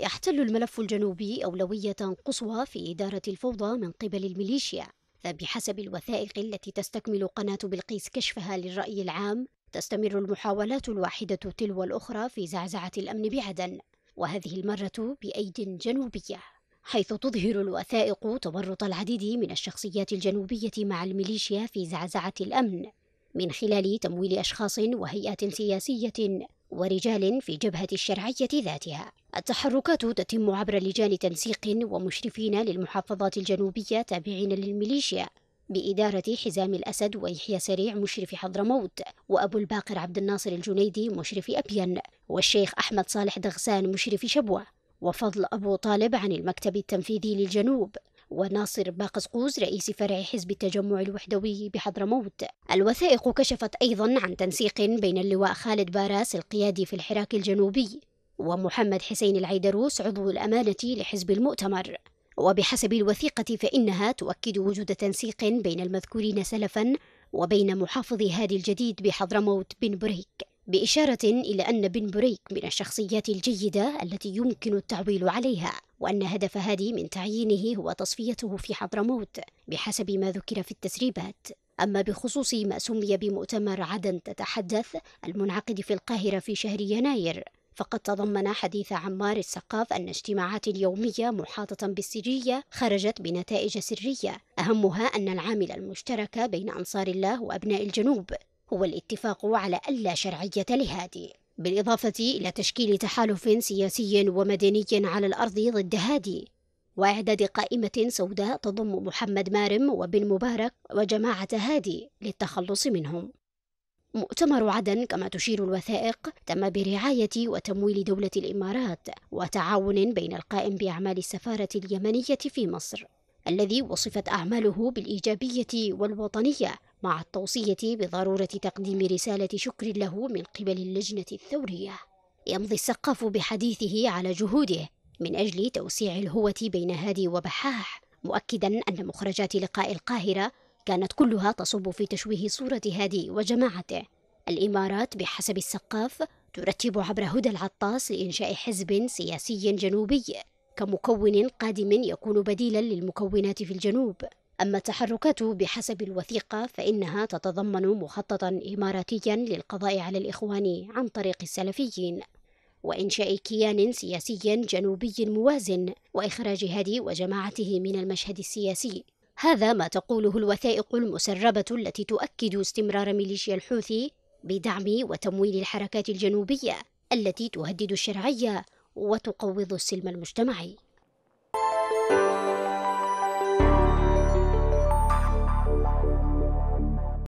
يحتل الملف الجنوبي أولوية قصوى في إدارة الفوضى من قبل الميليشيا فبحسب الوثائق التي تستكمل قناة بلقيس كشفها للرأي العام تستمر المحاولات الواحدة تلو الأخرى في زعزعة الأمن بعدن وهذه المرة بأيد جنوبية حيث تظهر الوثائق تورط العديد من الشخصيات الجنوبية مع الميليشيا في زعزعة الأمن من خلال تمويل أشخاص وهيئات سياسية ورجال في جبهة الشرعية ذاتها التحركات تتم عبر لجان تنسيق ومشرفين للمحافظات الجنوبية تابعين للميليشيا بإدارة حزام الأسد ويحيى سريع مشرف حضرموت وأبو الباقر عبد الناصر الجنيدي مشرف أبين والشيخ أحمد صالح دغسان مشرف شبوة وفضل أبو طالب عن المكتب التنفيذي للجنوب وناصر باقسقوز رئيس فرع حزب التجمع الوحدوي بحضرموت الوثائق كشفت أيضا عن تنسيق بين اللواء خالد باراس القيادي في الحراك الجنوبي ومحمد حسين العيدروس عضو الأمانة لحزب المؤتمر وبحسب الوثيقة فإنها تؤكد وجود تنسيق بين المذكورين سلفا وبين محافظ هادي الجديد بحضرموت بن بريك بإشارة إلى أن بن بريك من الشخصيات الجيدة التي يمكن التعويل عليها وأن هدف هادي من تعيينه هو تصفيته في حضرموت بحسب ما ذكر في التسريبات أما بخصوص ما سمي بمؤتمر عدن تتحدث المنعقد في القاهرة في شهر يناير فقد تضمن حديث عمار السقاف أن اجتماعات اليومية محاطة بالسرية خرجت بنتائج سرية أهمها أن العامل المشترك بين أنصار الله وأبناء الجنوب هو الاتفاق على ألا شرعية لهادي بالإضافة إلى تشكيل تحالف سياسي ومدني على الأرض ضد هادي وإعداد قائمة سوداء تضم محمد مارم وبن مبارك وجماعة هادي للتخلص منهم مؤتمر عدن كما تشير الوثائق تم برعاية وتمويل دولة الإمارات وتعاون بين القائم بأعمال السفارة اليمنية في مصر الذي وصفت أعماله بالإيجابية والوطنية مع التوصية بضرورة تقديم رسالة شكر له من قبل اللجنة الثورية يمضي السقاف بحديثه على جهوده من أجل توسيع الهوة بين هادي وبحاح مؤكدا أن مخرجات لقاء القاهرة كانت كلها تصب في تشويه صورة هادي وجماعته الإمارات بحسب السقاف ترتب عبر هدى العطاس لإنشاء حزب سياسي جنوبي كمكون قادم يكون بديلا للمكونات في الجنوب أما التحركات بحسب الوثيقة فإنها تتضمن مخططا إماراتيا للقضاء على الإخوان عن طريق السلفيين وإنشاء كيان سياسي جنوبي موازن وإخراج هادي وجماعته من المشهد السياسي هذا ما تقوله الوثائق المسربة التي تؤكد استمرار ميليشيا الحوثي بدعم وتمويل الحركات الجنوبية التي تهدد الشرعية وتقوض السلم المجتمعي.